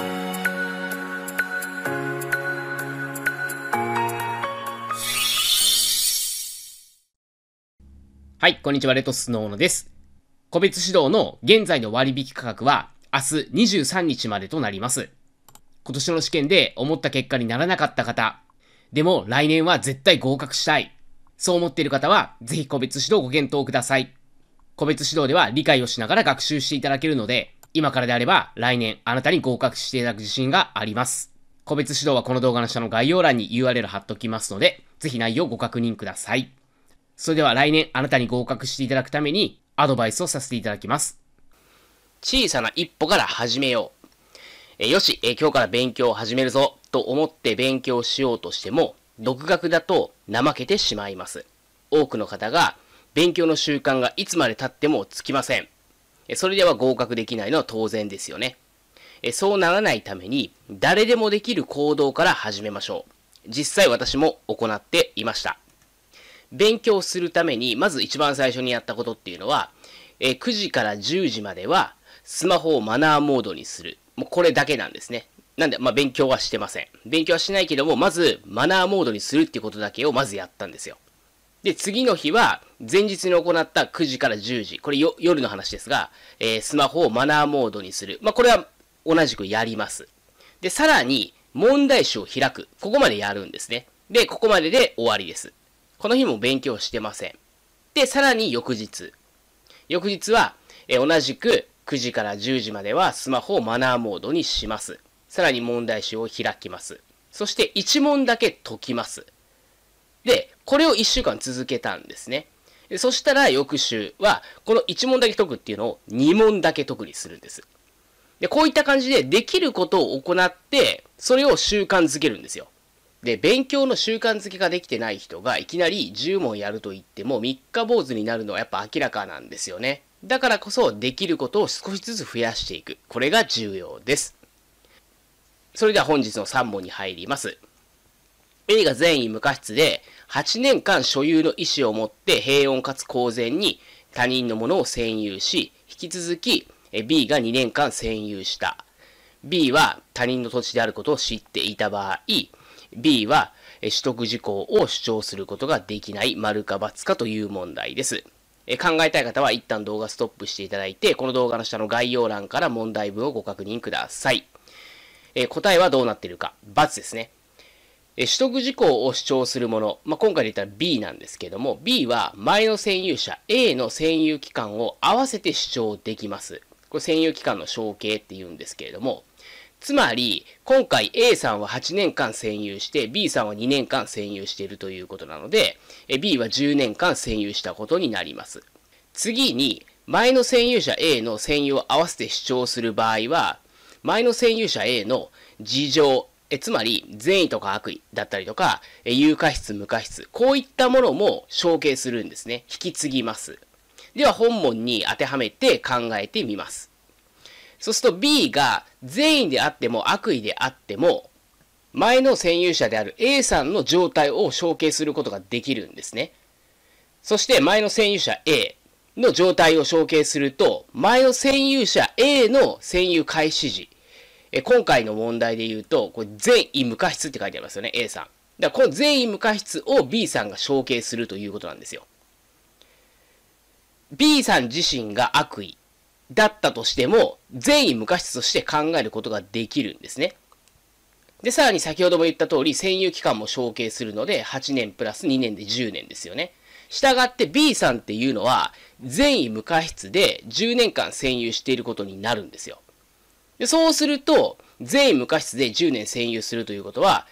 はい、こんにちは、レトスの小野です。個別指導の現在の割引価格は明日23日までとなります。今年の試験で思った結果にならなかった方、でも来年は絶対合格したい。そう思っている方は、ぜひ個別指導ご検討ください。個別指導では理解をしながら学習していただけるので、今からであれば来年あなたに合格していただく自信があります。個別指導はこの動画の下の概要欄に URL 貼っときますので、ぜひ内容をご確認ください。それでは来年あなたに合格していただくためにアドバイスをさせていただきます。小さな一歩から始めよう。えよし、え今日から勉強を始めるぞと思って勉強しようとしても、独学だと怠けてしまいます。多くの方が勉強の習慣がいつまで経ってもつきません。それでは合格できないのは当然ですよね。そうならないために、誰でもできる行動から始めましょう。実際私も行っていました。勉強するために、まず一番最初にやったことっていうのは、え9時から10時までは、スマホをマナーモードにする。もうこれだけなんですね。なんで、まあ、勉強はしてません。勉強はしないけども、まず、マナーモードにするっていうことだけをまずやったんですよ。で、次の日は、前日に行った9時から10時、これ夜の話ですが、えー、スマホをマナーモードにする。まあ、これは同じくやります。で、さらに、問題集を開く。ここまでやるんですね。で、ここまでで終わりです。この日も勉強してません。で、さらに翌日。翌日は、えー、同じく9時から10時まではスマホをマナーモードにします。さらに問題集を開きます。そして1問だけ解きます。で、これを1週間続けたんですね。そしたら翌週は、この1問だけ解くっていうのを2問だけ解くにするんです。で、こういった感じでできることを行って、それを習慣づけるんですよ。で、勉強の習慣づけができてない人がいきなり10問やると言っても3日坊主になるのはやっぱ明らかなんですよね。だからこそできることを少しずつ増やしていく。これが重要です。それでは本日の3問に入ります。A が善意無過失で、8年間所有の意思を持って平穏かつ公然に他人のものを占有し、引き続き B が2年間占有した。B は他人の土地であることを知っていた場合、B は取得事項を主張することができない丸か×かという問題です。考えたい方は一旦動画ストップしていただいて、この動画の下の概要欄から問題文をご確認ください。答えはどうなっているか。×ですね。え取得事項を主張するもの、まあ、今回で言ったら B なんですけども、B は前の占有者 A の占有期間を合わせて主張できます。これ占有期間の承継って言うんですけれども、つまり、今回 A さんは8年間占有して、B さんは2年間占有しているということなので、B は10年間占有したことになります。次に、前の占有者 A の占有を合わせて主張する場合は、前の占有者 A の事情、えつまり、善意とか悪意だったりとか、え有価質、無価質、こういったものも承継するんですね。引き継ぎます。では、本文に当てはめて考えてみます。そうすると B が善意であっても悪意であっても、前の占有者である A さんの状態を承継することができるんですね。そして前の占有者 A の状態を承継すると、前の占有者 A の占有開始時え今回の問題で言うと、これ全員無過失って書いてありますよね、A さん。だからこの全員無過失を B さんが承継するということなんですよ。B さん自身が悪意だったとしても、善意無過失として考えることができるんですね。で、さらに先ほども言った通り、占有期間も承継するので、8年プラス2年で10年ですよね。したがって B さんっていうのは、善意無過失で10年間占有していることになるんですよ。でそうすると、全員無過失で10年占有するということは、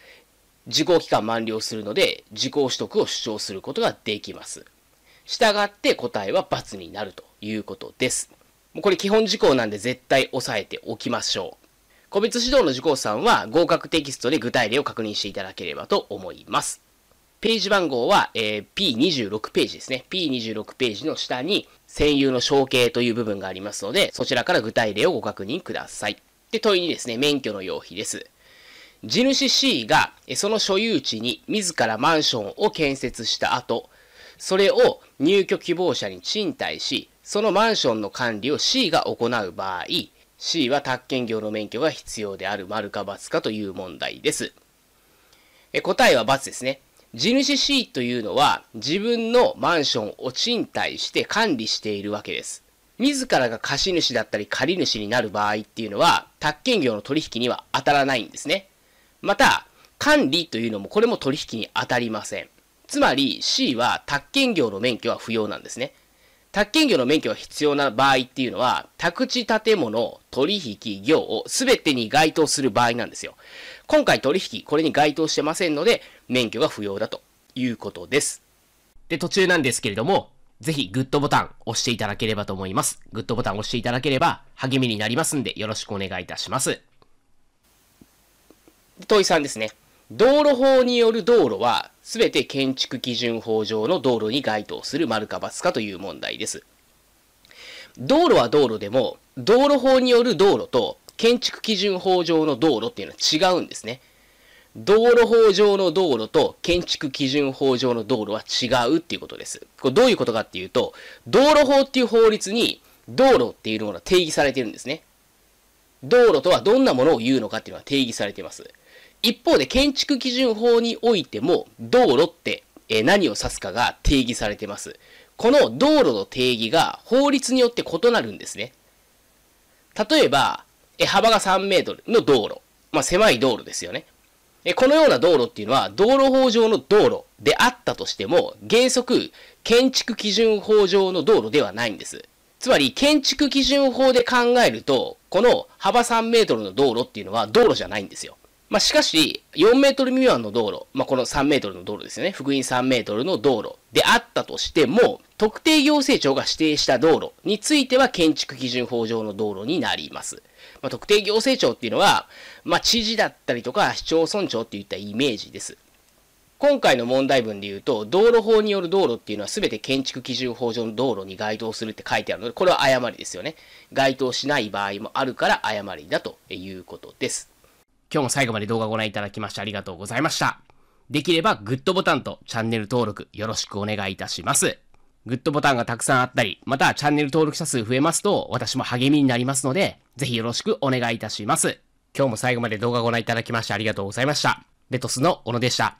時効期間満了するので、時効取得を主張することができます。したがって答えは×になるということです。これ基本事項なんで絶対押さえておきましょう。個別指導の受講さんは合格テキストで具体例を確認していただければと思います。ページ番号は、えー、P26 ページですね。P26 ページの下に、占有の承継という部分がありますので、そちらから具体例をご確認ください。で、問いにですね、免許の要否です。地主 C が、その所有地に自らマンションを建設した後、それを入居希望者に賃貸し、そのマンションの管理を C が行う場合、C は宅建業の免許が必要である丸か×かという問題です。え答えは×ですね。地主 C というのは自分のマンションを賃貸して管理しているわけです。自らが貸主だったり借主になる場合っていうのは、宅建業の取引には当たらないんですね。また、管理というのもこれも取引に当たりません。つまり C は宅建業の免許は不要なんですね。宅建業の免許が必要な場合っていうのは、宅地建物、取引、業を全てに該当する場合なんですよ。今回取引、これに該当してませんので、免許が不要だということです。で、途中なんですけれども、ぜひグッドボタン押していただければと思います。グッドボタン押していただければ励みになりますんで、よろしくお願いいたします。問いさんですね。道路法による道路は、すべて建築基準法上の道路に該当する丸か×かという問題です。道路は道路でも、道路法による道路と建築基準法上の道路っていうのは違うんですね。道路法上の道路と建築基準法上の道路は違うっていうことです。これどういうことかっていうと、道路法っていう法律に道路っていうものが定義されてるんですね。道路とはどんなものを言うのかっていうのは定義されてます。一方で建築基準法においても道路って何を指すかが定義されてます。この道路の定義が法律によって異なるんですね。例えば、幅が3メートルの道路。まあ、狭い道路ですよね。このような道路っていうのは道路法上の道路であったとしても原則建築基準法上の道路ではないんです。つまり建築基準法で考えるとこの幅3メートルの道路っていうのは道路じゃないんですよ。まあ、しかし、4メートル未満の道路、まあ、この3メートルの道路ですよね。福音3メートルの道路であったとしても、特定行政庁が指定した道路については建築基準法上の道路になります。まあ、特定行政庁っていうのは、まあ、知事だったりとか市町村長っていったイメージです。今回の問題文で言うと、道路法による道路っていうのは全て建築基準法上の道路に該当するって書いてあるので、これは誤りですよね。該当しない場合もあるから誤りだということです。今日も最後まで動画をご覧いただきましてありがとうございました。できればグッドボタンとチャンネル登録よろしくお願いいたします。グッドボタンがたくさんあったり、またチャンネル登録者数増えますと私も励みになりますので、ぜひよろしくお願いいたします。今日も最後まで動画をご覧いただきましてありがとうございました。レトスの小野でした。